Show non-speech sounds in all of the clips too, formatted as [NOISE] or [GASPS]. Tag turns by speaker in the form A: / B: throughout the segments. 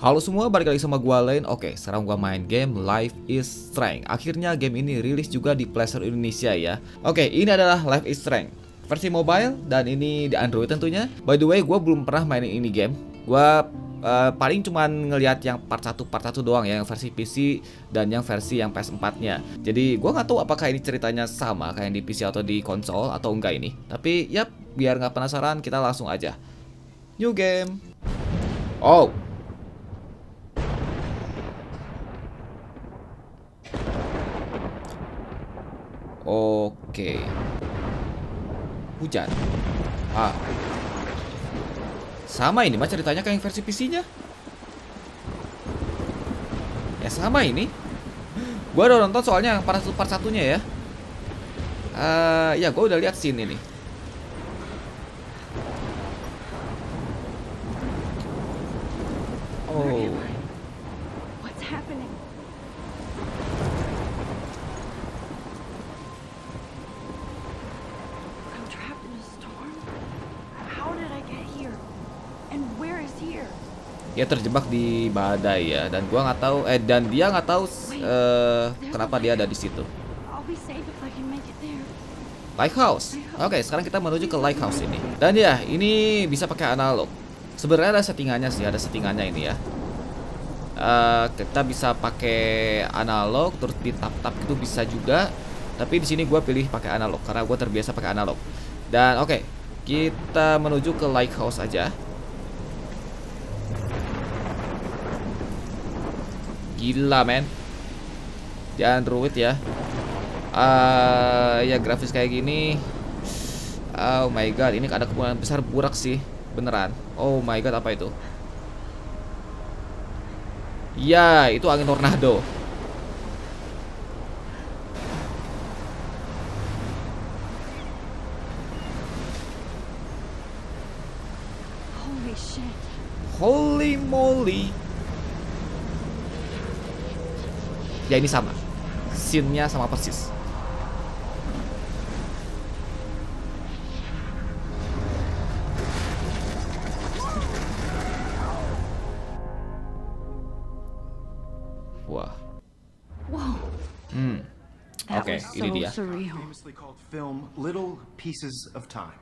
A: Halo semua, balik lagi sama gue Lain. Oke, sekarang gue main game Life is Strange. Akhirnya game ini rilis juga di Playstore Indonesia ya. Oke, ini adalah Life is Strange versi mobile dan ini di Android tentunya. By the way, gue belum pernah mainin ini game. gue uh, paling cuman ngelihat yang part satu part satu doang ya, yang versi PC dan yang versi yang PS4-nya. Jadi gue nggak tahu apakah ini ceritanya sama kayak yang di PC atau di konsol atau enggak ini. Tapi yap, biar nggak penasaran kita langsung aja. New game. Oh, Oke. Hujan. Ah. Sama ini mah ceritanya kayak versi PC-nya. Ya sama ini. Gua udah nonton soalnya yang part, part satunya ya. Uh, ya gue udah lihat scene ini.
B: Oh.
A: Dia terjebak di badai ya dan gua nggak tahu eh dan dia nggak tahu uh, kenapa dia ada di situ. Lighthouse. Oke, okay, sekarang kita menuju ke lighthouse ini. Dan ya, ini bisa pakai analog. Sebenarnya ada settingannya sih, ada settingannya ini ya. Uh, kita bisa pakai analog, terus di tap-tap itu bisa juga. Tapi di sini gue pilih pakai analog karena gue terbiasa pakai analog. Dan oke, okay, kita menuju ke lighthouse aja. Gila men Di Android ya uh, Ya grafis kayak gini Oh my god Ini ada kemungkinan besar burak sih Beneran Oh my god apa itu Ya itu angin tornado Holy moly Ya ini sama. Scene-nya sama persis. Wah. Wow. Hmm. Oke, okay, ini dia.
B: Famously called film Little Pieces of Time.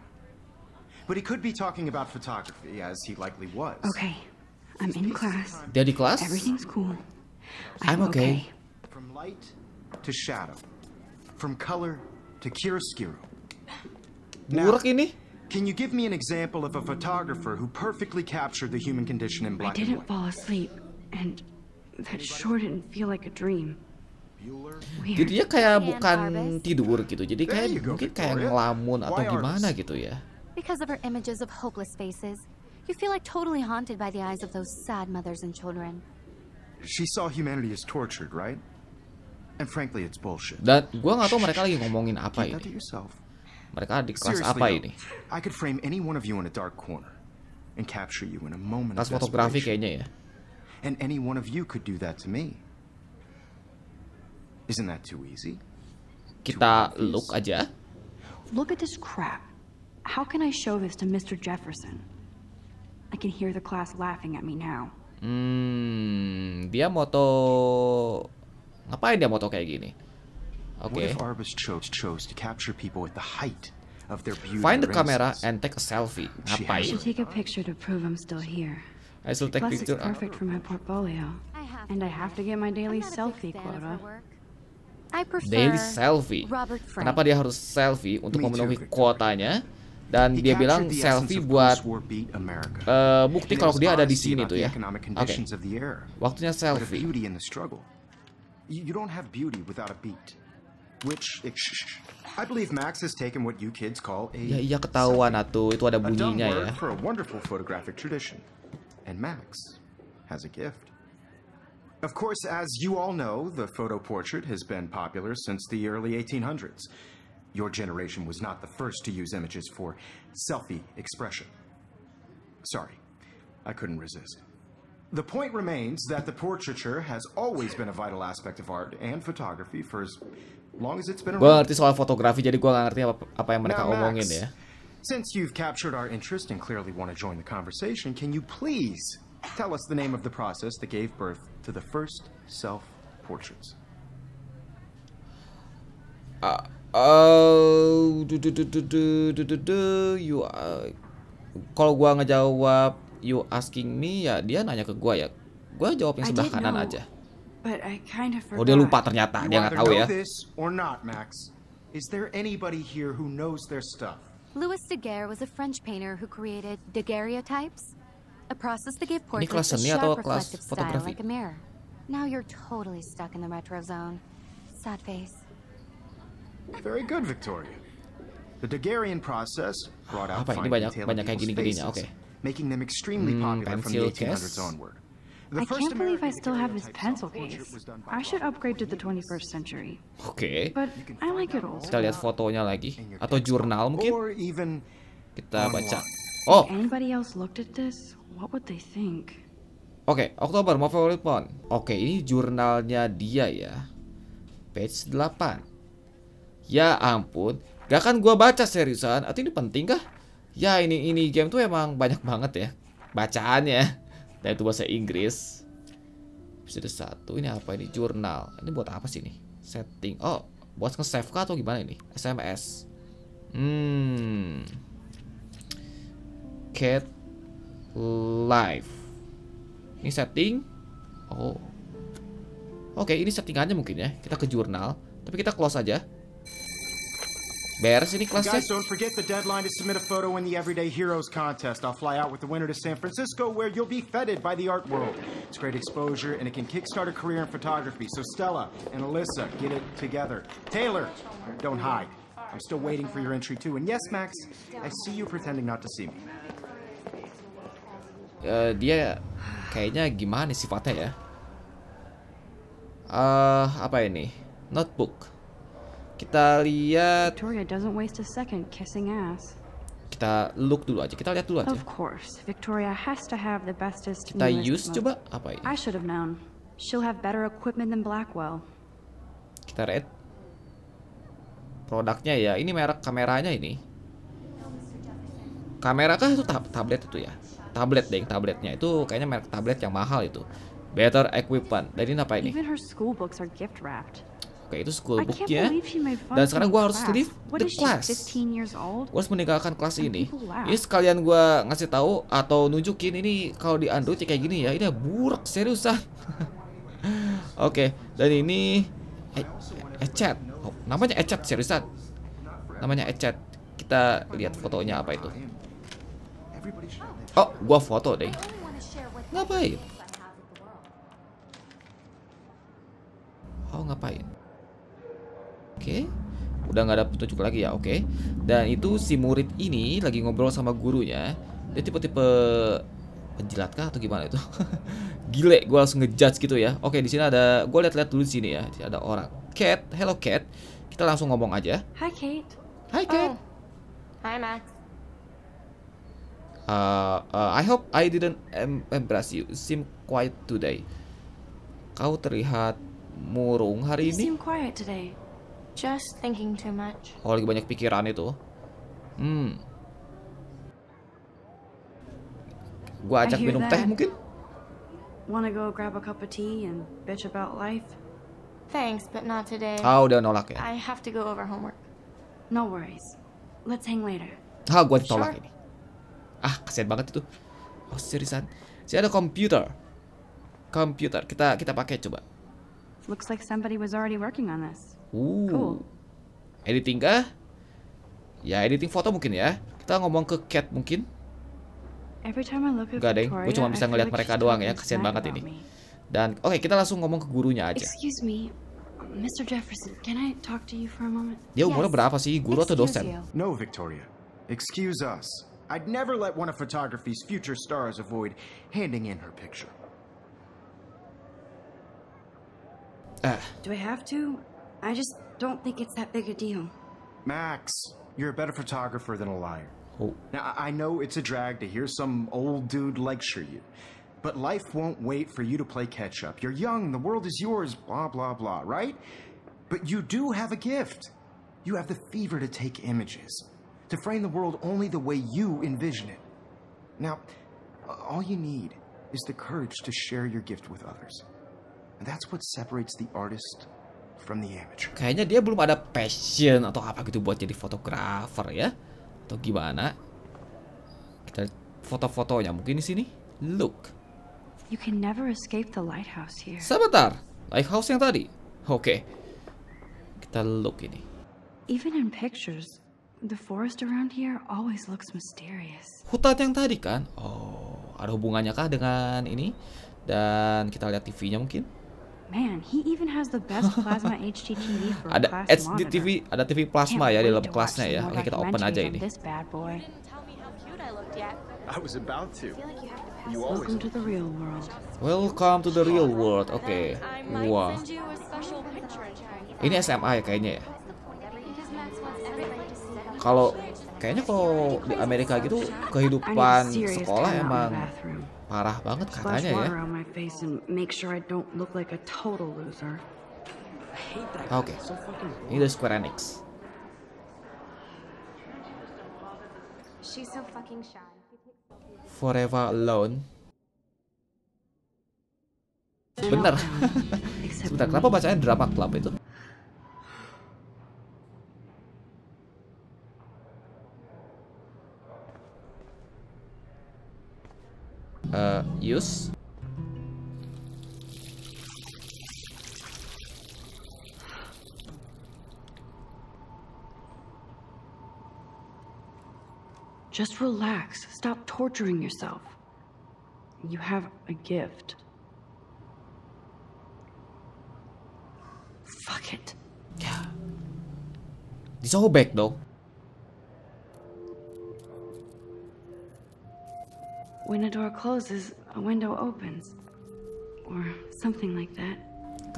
B: But he could be talking about photography, as he likely was. Okay, I'm in class. Dia di kelas? Everything's cool. I'm, okay. okay light to shadow, from color to chiaroscuro. Now, can you give me an example of a photographer who perfectly captured the human condition in black I didn't
C: fall asleep, and
A: that sure didn't feel like a dream. dia ya kayak bukan tidur gitu, jadi kayak mungkin kayak ngelamun atau gimana gitu ya.
C: Because of her images of hopeless faces, you feel like totally haunted by the eyes of those sad mothers and
B: children. She saw humanity as tortured, right? And frankly, it's bullshit. Dan
A: gue nggak tahu mereka lagi ngomongin apa ini. Mereka di kelas apa ini? I could
B: frame any one of you in a dark corner and capture you in a moment. fotografi kayaknya ya. And any one of you could do that to me. Isn't that too easy?
A: Kita look aja.
C: Look at this crap. How can I show this to Mr. Jefferson? I can hear the class laughing at me now.
A: Hmm, dia moto Ngapain dia moto kayak gini? Oke. Okay.
B: Find the camera and take
A: a selfie. Ngapain? I should take
C: picture still take Plus picture. perfect for my portfolio. And I have to get my daily selfie quota. Daily selfie. Kenapa
A: dia harus selfie untuk memenuhi kuotanya? dan dia bilang selfie buat uh, bukti kalau dia ada di sini tuh ya. Oke. Okay. Waktunya selfie.
B: You don't have beauty without a beat. Which, eh, I believe Max has taken what you kids call a... Ya, iya ketahuan
A: atau itu ada bunyinya ya. for
B: a wonderful photographic tradition. And Max has a gift. Of course, as you all know, the photo portrait has been popular since the early 1800s. Your generation was not the first to use images for selfie expression. Sorry, I couldn't resist. The point remains that the portraiture has always been a vital aspect of art and photography for as long as it's been around. Gue ngerti
A: soal fotografi jadi nggak ngerti apa, apa yang mereka now, omongin Max, ya.
B: Since you've captured our interest and clearly want to join the conversation, can you please tell us the name of the process that gave birth to the first self-portraits?
A: Uh, oh, do do do do do do do, do you kalau gua ngejawab you asking me ya dia nanya ke gue ya gue jawab yang sebelah kanan know, aja
C: kind of oh dia
A: lupa ternyata dia nggak tahu ya
B: not, Max. Is there anybody here who knows their stuff?
C: Louis Daguerre was a French painter who created daguerreotypes, a process that gave portraits a sharp reflective style like a mirror. Now you're totally stuck in the retro zone. Sad face.
B: Very good, Victoria. The Daguerrean process brought out fine ini in banyak kayak Okay making them extremely mm, popular from the 1800s case. onward. The I
C: first can't believe American I still have his pencil case. I should upgrade to the 21st century.
A: Okay. But
C: I like it old. Kita
A: lihat fotonya lagi atau jurnal mungkin. Or even Kita baca. Oh. If
C: anybody else looked at this, what would they think?
A: Oke, okay, Oktober my favorite pon. Oke, okay, ini jurnalnya dia ya. Page 8. Ya ampun, gak akan gua baca seriusan. Atau ini penting kah? ya ini ini game tuh emang banyak banget ya bacaannya dan itu bahasa Inggris episode satu ini apa ini jurnal ini buat apa sih ini setting oh buat nge-save kah atau gimana ini SMS hmm cat live ini setting oh oke okay, ini settingannya mungkin ya kita ke jurnal tapi kita close aja Beres ini kelasnya. Guys,
B: don't forget the deadline to submit a photo in the Everyday Heroes contest. I'll fly out with the winner to San Francisco where you'll be feted by the art world. It's great exposure and it can kickstart a career in photography. So Stella and Alyssa, get it together. Taylor, don't hide. I'm still waiting for your entry too. And yes, Max, I see you pretending
A: not to see me. Uh, dia kayaknya gimana sifatnya ya? Uh, apa ini? Notebook.
C: Kita lihat. Victoria doesn't waste a second kissing ass. Kita
A: look dulu aja. Kita lihat dulu aja. Of
C: course, Victoria has to have the bestest. Kita use coba apa ini? I should have known. She'll have better equipment than Blackwell.
A: Kita red. produknya ya. Ini merek kameranya ini. Kamera kah itu tab tablet itu ya? Tablet deh, tabletnya itu kayaknya merek tablet yang mahal itu. Better equipment. Dan ini apa ini?
C: Even her school books are gift wrapped.
A: Oke, itu school booknya. Dan sekarang gue harus leave the class.
C: Gue harus meninggalkan kelas ini. Ini
A: sekalian gue ngasih tahu atau nunjukin ini kalau di Android kayak gini ya. Ini buruk seriusan. [LAUGHS] Oke, okay. dan ini e-, Echat. Oh, namanya Echat seriusan. Namanya Echat. Kita lihat fotonya apa itu. Oh, gue foto deh. Ngapain? Oh, ngapain? Oke. Okay. Udah gak ada petunjuk lagi ya. Oke. Okay. Dan itu si murid ini lagi ngobrol sama gurunya. Dia tipe-tipe penjilat kah atau gimana itu? [LAUGHS] Gile, gue langsung ngejudge gitu ya. Oke, okay, di sini ada gue liat-liat dulu di sini ya. disini ada orang. Cat, hello Cat. Kita langsung ngomong aja.
C: Hi Kate. Hi Kate. Oh. Hi Max.
A: Uh, uh, I hope I didn't em embarrass you. Seem quiet today. Kau terlihat murung hari ini.
C: You seem quiet today. Just thinking too much.
A: Oh, lagi banyak pikiran itu. Hmm. Gua ajak minum that. teh mungkin?
C: Wanna go grab a cup of tea and bitch about life? Thanks, but not today. Ah, udah nolak ya. I have to go over homework. No worries. Let's hang later. Ah, gua ditolak
A: sure. ini. Ah, kasihan banget itu. Oh, seriusan. Si ada komputer. Komputer. Kita kita pakai coba.
C: Looks like somebody was already working on this.
A: Uh. Cool. Editing kah? Ya, editing foto mungkin ya. Kita ngomong ke Cat mungkin.
C: Every time I look Gak deh, gue cuma bisa ngeliat mereka doang ya. Kasian banget ini.
A: Dan oke, okay, kita langsung ngomong ke gurunya aja.
C: Excuse Mr. Jefferson, can I talk to you for a moment? Dia umurnya yes. berapa sih? Guru atau dosen?
A: No, Victoria. Excuse us.
B: I'd never let one of photography's future stars avoid handing in her picture. Ah.
C: Do I have to? I just don't think it's that big a deal.
B: Max, you're a better photographer than a liar. Oh. Now, I know it's a drag to hear some old dude lecture you, but life won't wait for you to play catch up. You're young, the world is yours, blah, blah, blah, right? But you do have a gift. You have the fever to take images, to frame the world only the way you envision it. Now, all you need is the courage to share your gift
A: with others. And that's what separates the artist Kayaknya dia belum ada passion atau apa gitu buat jadi fotografer ya. Atau gimana? Kita foto-fotonya mungkin di sini. Look.
C: You can never escape the lighthouse here.
A: Sebentar. Lighthouse yang tadi. Oke. Okay. Kita look ini.
C: Even in pictures, the forest around here always looks mysterious.
A: Hutan yang tadi kan? Oh, ada hubungannya kah dengan ini? Dan kita lihat TV-nya mungkin.
C: Man, he even has the best [LAUGHS] plasma HDTV for ada HDTV, ada TV plasma ya di dalam kelasnya ya. Oke, kita open aja ini.
B: Welcome to
A: the real world. Oke. Okay. Wah. Ini SMA ya kayaknya ya.
C: Kalau kayaknya kalau di Amerika gitu kehidupan sekolah emang
A: parah banget katanya ya.
C: face and make sure I don't look like a total loser. I hate that Okay. It's so fucking Neither
A: Square Enix. She's so fucking shy. Forever alone. Bener. [LAUGHS] Sebentar, kenapa bacanya drama club itu? Uh, eh, use
C: Just relax. Stop torturing yourself. You have a gift.
A: Fuck it. Yeah. This all back though.
C: When a door closes, a window opens. Or something like that.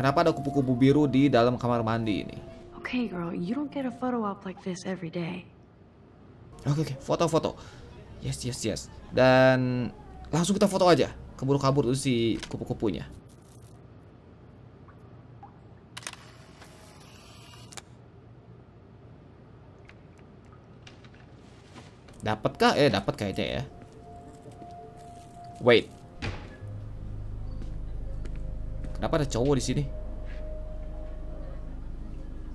A: Kenapa ada kupu-kupu biru di dalam kamar mandi ini?
C: Okay, girl, you don't get a photo op like this every day.
A: Oke oke, foto-foto. Yes yes yes. Dan langsung kita foto aja. Keburu kabur tuh si kupu-kupunya. Dapat kah? Eh, dapat kayaknya ya. Wait. Kenapa ada cowok di sini?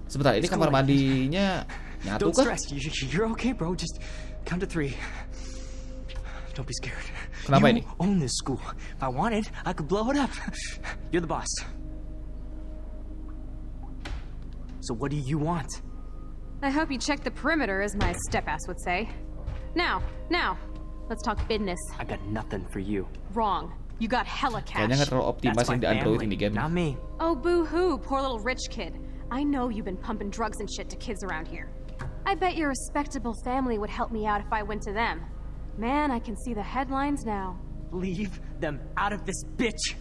A: Sebentar, ini kamar mandinya Don't stress.
B: You're okay, bro. Just count to three. Don't be scared. you ini? own this school. If I wanted, I could blow it up. You're the boss. So what do you want? I hope you check the perimeter, as my step-ass would say. Now, now, let's talk business. I got
C: nothing for you.
B: Wrong. You got hella cash. Kayaknya nggak terlalu optimis yang di Android
A: ini game. Not me.
B: Oh boo-hoo, poor little rich kid. I know you've been pumping drugs and shit to kids around here. I bet your respectable family would help me out if I went to them. Man, I can see the headlines now.
C: Leave them out of this bitch!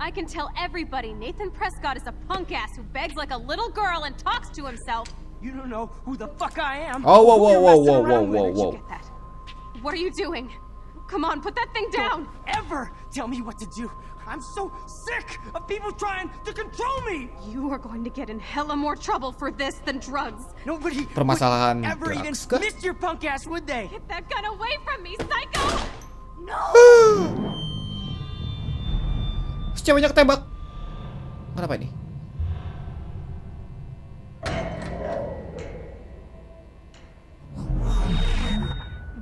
B: I can tell everybody Nathan Prescott is a punk ass who begs like a little girl and talks to himself. You don't know who the fuck I am. Oh, whoa, whoa, whoa, whoa, whoa, whoa, whoa.
C: What are you doing? Come on, put that thing down. Don't ever tell me what to do. I'm so sick of people trying to control me. You are going to get in hella more trouble for this than drugs. Nobody Permasalahan would ever even kah? miss your punk ass, would they? Get that gun away from me, psycho! No!
A: [GASPS] Ceweknya ketembak. Kenapa ini?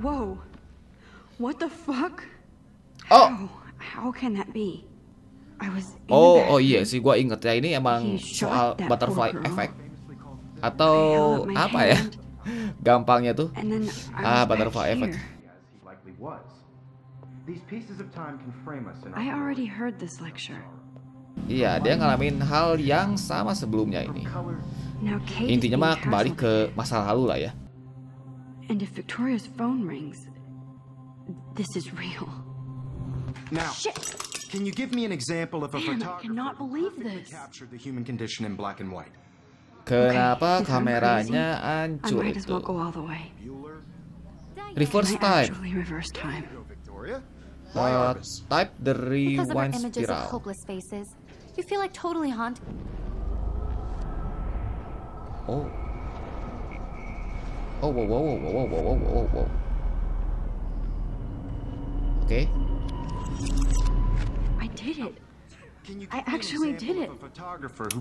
C: Whoa. What the fuck? Oh. How, how can that be? Oh, oh iya
A: sih gue inget ya ini emang soal butterfly effect atau apa ya? [LAUGHS] Gampangnya tuh. Ah, butterfly effect. Iya, dia ngalamin hal yang sama sebelumnya ini. Intinya mah kembali ke masa lalu lah ya.
C: Victoria's phone rings, this is real.
B: Now. Can you give me an example of
C: a Man, photographer I cannot believe this.
B: captured the human condition in black and white?
A: Kenapa okay, kameranya hancur itu? Well go
C: all the way. Reverse type. Reverse time.
A: Uh, type the rewind spiral.
C: hopeless faces, you feel like totally haunted.
A: Oh. Oh, whoa, whoa, whoa, whoa, whoa, whoa, whoa, whoa. Okay.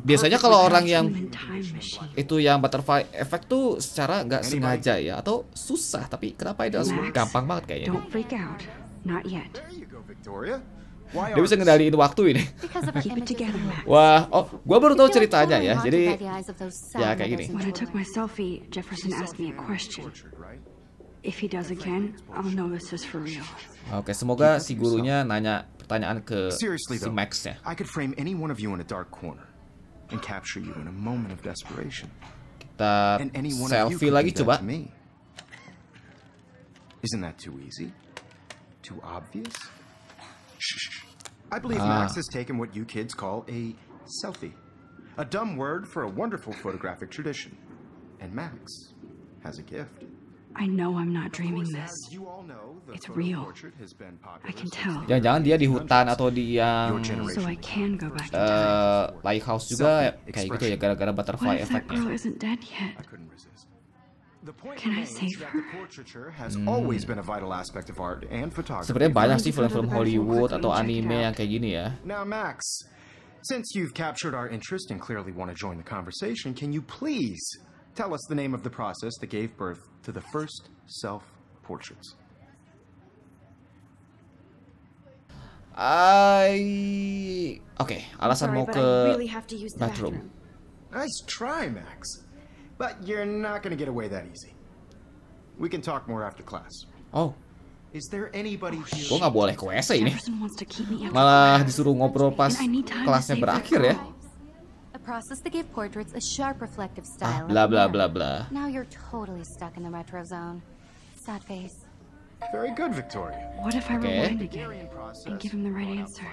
B: Biasanya kalau orang yang
A: itu yang butterfly effect tuh secara nggak sengaja ya atau susah, tapi kenapa itu langsung gampang banget kayaknya. Dia bisa ngendaliin waktu ini. Wah, oh, gue baru tahu ceritanya ya. Jadi, ya kayak gini.
C: If he does again, I'll know
B: this is for real.
A: okay, semoga si gurunya nanya pertanyaan ke Seriously, si Max ya.
B: I could frame any one of you in a dark corner and capture you in a moment of desperation. Kita selfie lagi coba. Isn't that too easy? Too obvious? I believe ah. Max has taken what you kids call a selfie. A dumb word for a wonderful photographic tradition.
A: And Max has a gift.
C: I know I'm not dreaming this. It's real.
B: I can tell. Jangan-jangan
A: dia di hutan atau di yang so I can go back uh, lighthouse juga ya. kayak gitu ya gara-gara butterfly effect-nya.
B: Can I save her? Hmm. Sebenarnya banyak sih film-film Hollywood atau anime yang kayak gini ya. Now Max, since you've captured our interest and clearly want to join the conversation, can you please Tell us the name of the process that gave birth to the first self portraits. I okay. Alasan sorry, mau ke really have to use bathroom.
A: bathroom.
B: Nice try, Max. But you're not gonna get away that easy. We can talk more after class. Oh. Is there anybody oh, here? Gue nggak boleh ke WC ini.
A: Malah disuruh ngobrol pas kelasnya berakhir ya.
C: process that gave portraits a sharp reflective ah, style. Ah, blah, blah, blah, blah. Now you're totally stuck in the retro zone. Sad face. Very
B: good, Victoria.
A: What if I okay. rewind
C: again and give him the right answer?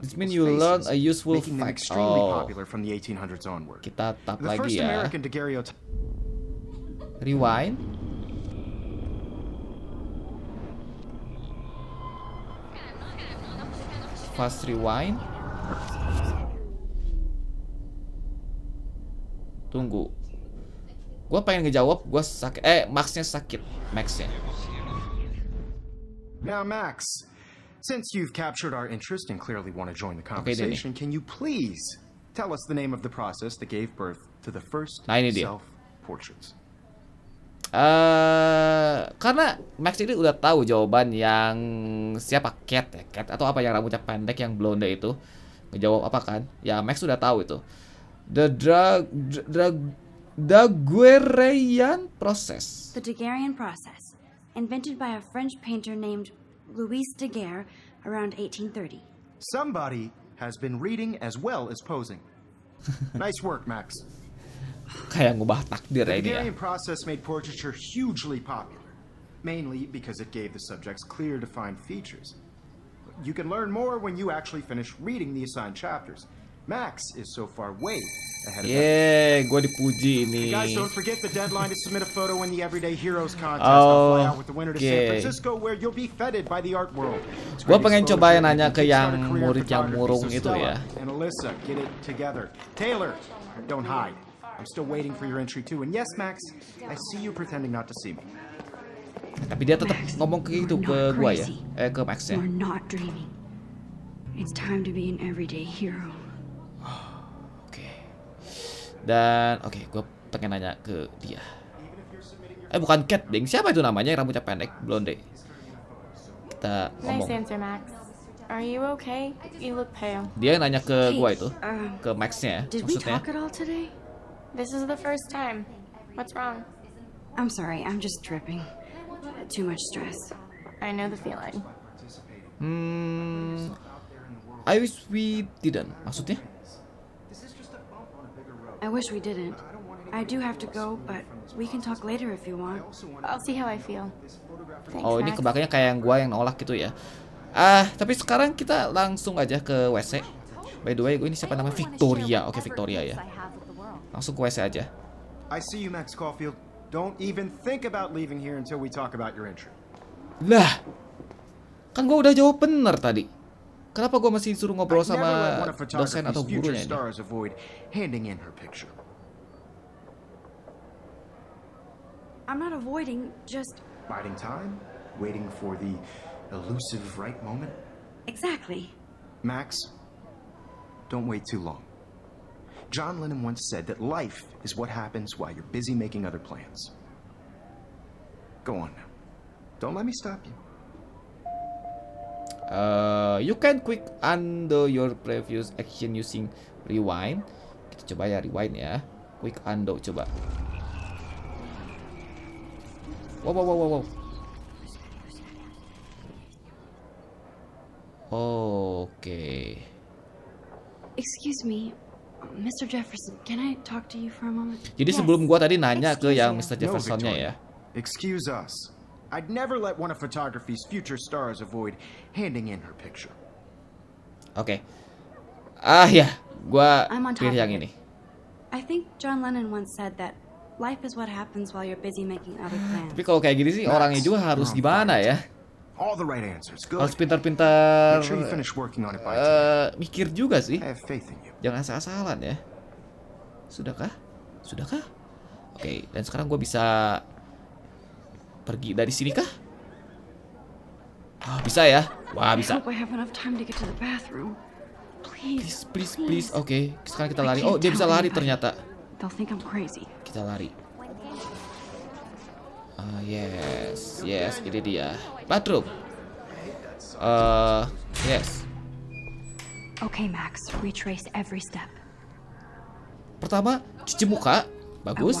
A: This means you learn a useful making fact. Them extremely oh.
B: popular from the 1800s onward. Kita tap the lagi first ya. Ah. American
A: daguerreotype. Rewind. Fast rewind. Tunggu. gue pengen ngejawab, gue sakit. Eh, Maxnya sakit. Maxnya.
B: Now, Max, since you've captured our interest and clearly want to join the conversation, okay, can you please tell us the name of the process that gave birth to the first nah, ini self
A: portraits? Uh, eh, karena Max ini udah tahu jawaban yang siapa Cat ya Cat atau apa yang rambutnya pendek yang blonde itu ngejawab apa kan ya Max sudah tahu itu The drug, drug, the Guerrian process.
C: The Daguerrean process, invented by a French painter named Louis Daguerre around 1830.
B: Somebody has been reading as well as posing. [LAUGHS] nice work, Max.
A: Kayak ngubah takdir the Daguerrean
B: process made portraiture hugely popular, mainly because it gave the subjects clear defined features. You can learn more when you actually finish reading the assigned chapters. Max is so far way ahead
A: of Yeah, gue dipuji nih. Guys, don't
B: forget the deadline to submit a photo in the Everyday Heroes contest. I'll fly oh, out with the winner to San Francisco where you'll be feted by the art world.
A: Gue pengen coba nanya ke yang murid yang murung itu ya.
B: And Alyssa, get it together. Taylor, don't hide. I'm still waiting for your entry too. And
A: yes, Max, I see you pretending not to see me. Tapi dia tetap ngomong ke itu ke gue ya, eh ke Max ya.
C: It's time to be an everyday hero.
A: Dan oke, okay, gue pengen nanya ke dia. Eh bukan Cat, ding. Siapa itu namanya yang rambutnya pendek, blonde? Kita ngomong. Nice
C: answer, Max. Are you okay? You look pale.
A: Dia yang nanya ke gue itu, um, ke Maxnya. Did we talk
C: at all today? This is the first time.
A: What's wrong? I'm
C: sorry, I'm just dripping. Too much stress. I know the feeling.
A: Hmm, I wish we didn't. Maksudnya?
C: I wish we didn't. I do have to go, but we can talk later if you want. I'll see how I feel. oh, ini kebakarnya
A: kayak yang gua yang nolak gitu ya. Ah, tapi sekarang kita langsung aja ke WC. By the way, gue ini siapa namanya? Victoria. Oke, okay, Victoria ya. Langsung ke WC aja.
B: I see you, Max Caulfield. Don't even think about leaving here until we talk about your entry.
A: Lah. Kan gue udah jawab bener tadi. Kenapa gue masih suruh ngobrol sama dosen atau gurunya ini?
C: I'm not avoiding, just...
B: Biding time? Waiting for the elusive right moment?
C: Exactly.
B: Max, don't wait too long. John Lennon once said that life is what happens while you're busy
A: making other plans. Go on now. Don't let me stop you. Uh, you can quick undo your previous action using rewind. Kita coba ya rewind ya. Quick undo coba. Wow wow wow wow. wow. Oke.
C: Excuse me, Mr. Jefferson, can I talk to you for a moment?
A: Jadi sebelum gua tadi nanya ke yang ya. Mr. Jeffersonnya ya.
B: Excuse us. I'd never let one of photography's future stars avoid handing in her picture.
A: Oke. Okay. Ah ya, gua pilih yang ini.
C: I think John Lennon once said that life is what happens while you're busy making other [GASPS] plans. Tapi kalau kayak gini sih
A: orangnya juga harus gimana ya?
B: All the right answers. Good. Harus pintar-pintar sure uh,
A: mikir juga sih. Jangan asal-asalan ya. Sudahkah? Sudahkah? Oke, okay, dan sekarang gue bisa Pergi dari sini kah? Oh, bisa ya? Wah, bisa. Please, please, please. Oke, okay. sekarang kita lari. Oh, dia bisa lari ternyata. Kita lari. Uh, yes. Yes, ini dia. Bathroom. Uh, yes.
C: Oke, Max, retrace every step.
A: Pertama, cuci muka. Bagus.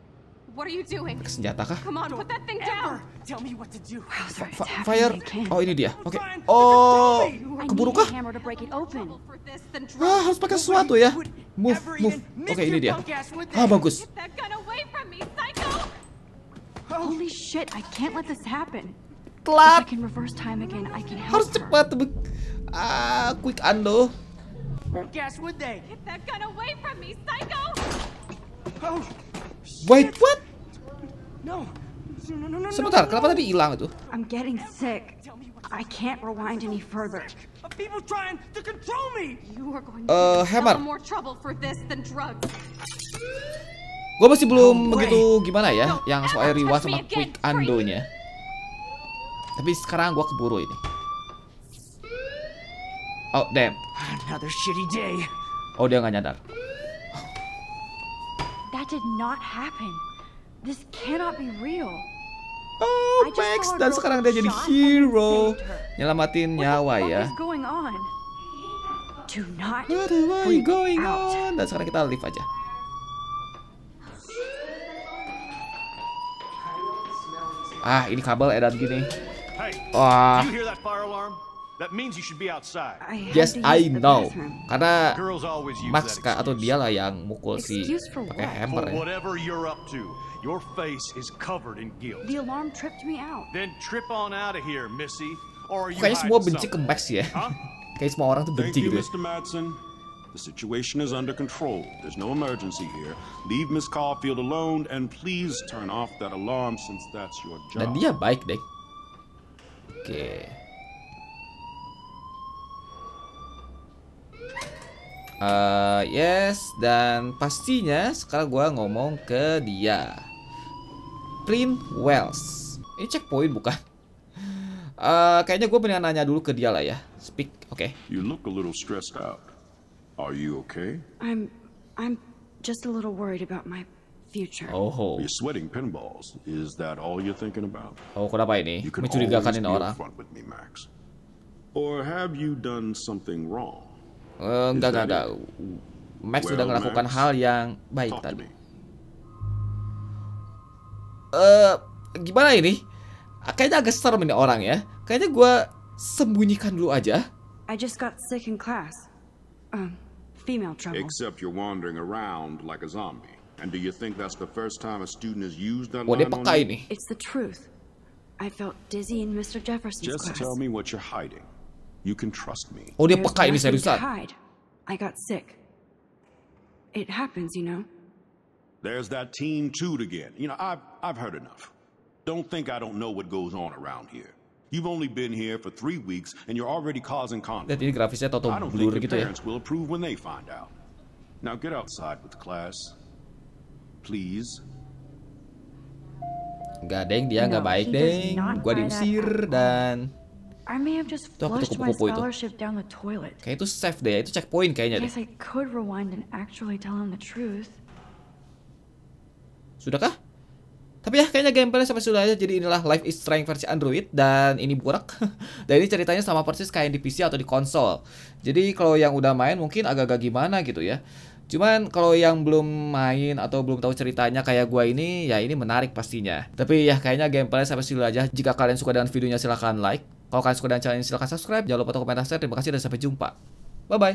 C: What are you doing?
A: Senjata kah? Come
C: on, put that thing down. Tell me what to do. Fire.
A: Oh, ini dia. Oke. Okay. Oh, keburu kah? Ah, harus pakai sesuatu ya. Move, move. Oke, okay, ini dia. Ah, bagus.
C: Holy shit, I can't let this happen. Telat.
A: Harus cepat. Ah, quick undo.
C: Gas would they? Get that gun away from me, psycho! Oh, Wait, what? No. No, no, no, Sebentar, kenapa tadi hilang itu? I'm getting sick. I can't rewind any further. People trying to control me. You are going to hammer. Eh, more trouble for this than drugs.
A: Gue masih belum begitu gimana ya yang soal rewind sama quick andonya. Tapi sekarang gue keburu ini. Oh, damn. Another shitty day. Oh, dia nggak nyadar.
C: That did not happen. This cannot be real.
A: Oh, Max dan sekarang dia jadi hero. Nyelamatin nyawa ya.
C: Do not What are we going out? on? Dan sekarang kita
A: live aja. Ah, ini kabel edan gini. Wah.
B: That means you should be outside. yes, I know. Karena Max atau
A: dialah yang mukul si pakai hammer
B: Whatever you're up to, your face
A: is covered in guilt.
C: The alarm tripped me out. Then trip on out of here, Missy. Or you Kayaknya semua
A: benci ke Max ya. [LAUGHS] Kayak semua orang benci gitu. Mr. Madsen. The situation
B: is under control. There's no emergency here. Leave Miss Caulfield alone and please turn off that alarm since that's your job. Dan dia
A: baik deh. Okay. uh, yes dan pastinya sekarang gue ngomong ke dia Prince Wells ini checkpoint bukan uh, [LAUGHS] kayaknya gue pengen nanya dulu ke dia lah ya speak oke okay. you look a little stressed out are you okay
C: I'm I'm just a little worried about my
A: future oh you're sweating pinballs is that all you're thinking about oh kenapa ini mencurigakan ini orang or have you done something wrong Uh, eh, enggak, enggak, enggak. Max well, sudah melakukan Max, hal yang baik tadi. Uh, gimana ini? Kayaknya agak serem ini orang ya. Kayaknya gue sembunyikan dulu aja.
C: I just got sick in class.
A: Um, female trouble.
B: Except you're wandering around like a zombie. And do you think that's the first time a student has used that line on you?
C: It's the truth. I felt dizzy in Mr. Jefferson's Just class. Just tell
B: me what you're hiding. You can trust me. Oh, dia peka ini seriusan.
C: I got sick. It happens, you know.
B: There's that team toot again. You know, I've, I've heard enough. Don't think I don't know what goes on around here. You've only been here for three weeks and you're already causing conflict. Lihat ini grafisnya toto blur gitu ya. will approve when they find out.
A: Now get outside with the class. Please. Gak ada dia nggak baik deh. Gua diusir dan
C: I may have just flushed my scholarship
A: itu safe deh, itu checkpoint kayaknya deh.
C: I could rewind and actually tell him the truth.
A: Sudahkah? Tapi ya kayaknya gameplay sampai sudah aja jadi inilah Life is Strange versi Android dan ini burak. [LAUGHS] dan ini ceritanya sama persis kayak di PC atau di konsol. Jadi kalau yang udah main mungkin agak-agak gimana gitu ya. Cuman kalau yang belum main atau belum tahu ceritanya kayak gua ini, ya ini menarik pastinya. Tapi ya kayaknya gameplay sampai sini aja. Jika kalian suka dengan videonya silahkan like, kalau kalian suka dengan channel ini silahkan subscribe. Jangan lupa untuk komentar share. Terima kasih dan sampai jumpa. Bye-bye.